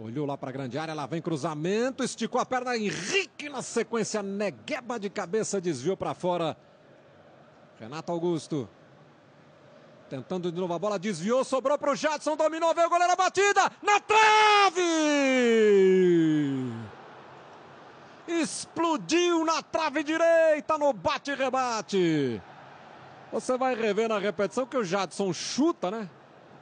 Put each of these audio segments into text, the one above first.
Olhou lá para a grande área, lá vem cruzamento, esticou a perna, Henrique na sequência, negueba de cabeça, desviou para fora. Renato Augusto. Tentando de novo a bola, desviou, sobrou para o Jadson, dominou, veio o goleiro, a batida, na trave! Explodiu na trave direita, no bate-rebate. Você vai rever na repetição que o Jadson chuta, né?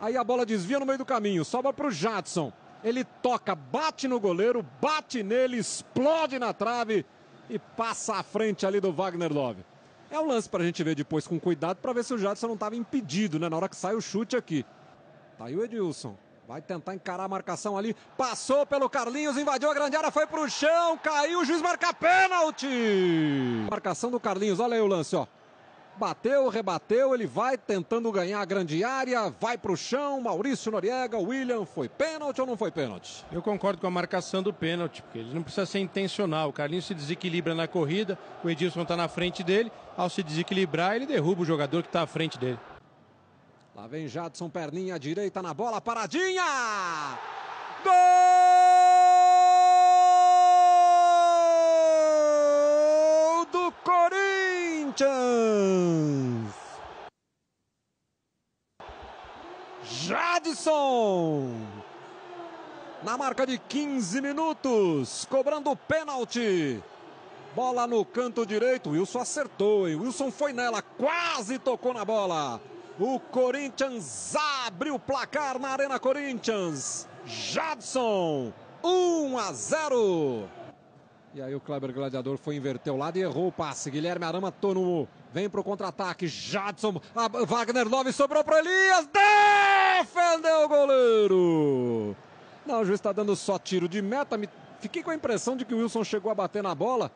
Aí a bola desvia no meio do caminho, sobra para o Jadson. Ele toca, bate no goleiro, bate nele, explode na trave e passa à frente ali do Wagner Love. É um lance para a gente ver depois com cuidado para ver se o Jadson não estava impedido, né? Na hora que sai o chute aqui. Tá aí o Edilson. Vai tentar encarar a marcação ali. Passou pelo Carlinhos, invadiu a grande área, foi pro chão, caiu, o juiz marca pênalti! Marcação do Carlinhos, olha aí o lance, ó. Bateu, rebateu, ele vai tentando ganhar a grande área, vai para o chão, Maurício Noriega, William, foi pênalti ou não foi pênalti? Eu concordo com a marcação do pênalti, porque ele não precisa ser intencional. O Carlinhos se desequilibra na corrida, o Edilson está na frente dele, ao se desequilibrar, ele derruba o jogador que está à frente dele. Lá vem Jadson, perninha direita na bola, paradinha! Gol! Jadson! Na marca de 15 minutos, cobrando o pênalti. Bola no canto direito, Wilson acertou, hein? Wilson foi nela, quase tocou na bola. O Corinthians abre o placar na Arena Corinthians. Jadson, 1 a 0. E aí o Kleber Gladiador foi inverter o lado e errou o passe. Guilherme Arama Tonumu vem pro contra-ataque. Jadson, Wagner 9 sobrou pro Elias. Defendeu o goleiro. Não, o juiz está dando só tiro de meta. Fiquei com a impressão de que o Wilson chegou a bater na bola.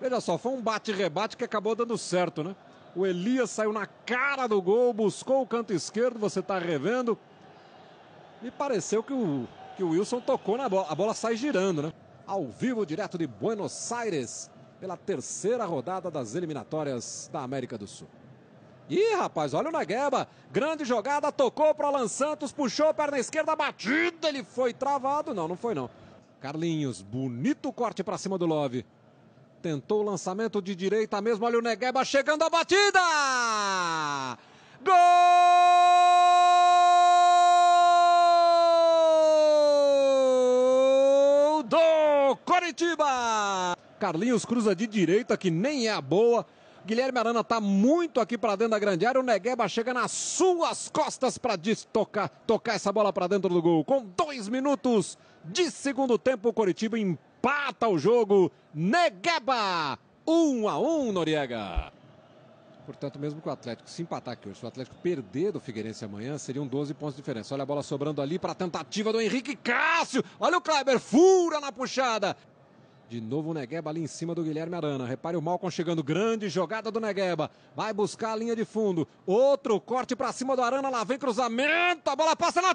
Veja só, foi um bate-rebate que acabou dando certo, né? O Elias saiu na cara do gol, buscou o canto esquerdo, você está revendo. Me pareceu que o, que o Wilson tocou na bola. A bola sai girando, né? ao vivo, direto de Buenos Aires, pela terceira rodada das eliminatórias da América do Sul. Ih, rapaz, olha o Nagueba. Grande jogada, tocou para Alan Santos, puxou, perna esquerda, batida, ele foi travado. Não, não foi não. Carlinhos, bonito corte para cima do Love. Tentou o lançamento de direita mesmo, olha o Negueba chegando a batida! Gol! Coritiba! Carlinhos cruza de direita, que nem é a boa. Guilherme Arana tá muito aqui para dentro da grande área. O Negueba chega nas suas costas para tocar, tocar essa bola para dentro do gol. Com dois minutos de segundo tempo, o Coritiba empata o jogo. Negueba! Um a um, Noriega. Portanto, mesmo que o Atlético se empatar aqui hoje, se o Atlético perder do Figueirense amanhã, seriam 12 pontos de diferença. Olha a bola sobrando ali para a tentativa do Henrique Cássio. Olha o Kleber, fura na puxada. De novo o Negueba ali em cima do Guilherme Arana. Repare o Malcom chegando. Grande jogada do Negueba. Vai buscar a linha de fundo. Outro corte para cima do Arana. Lá vem cruzamento. A bola passa na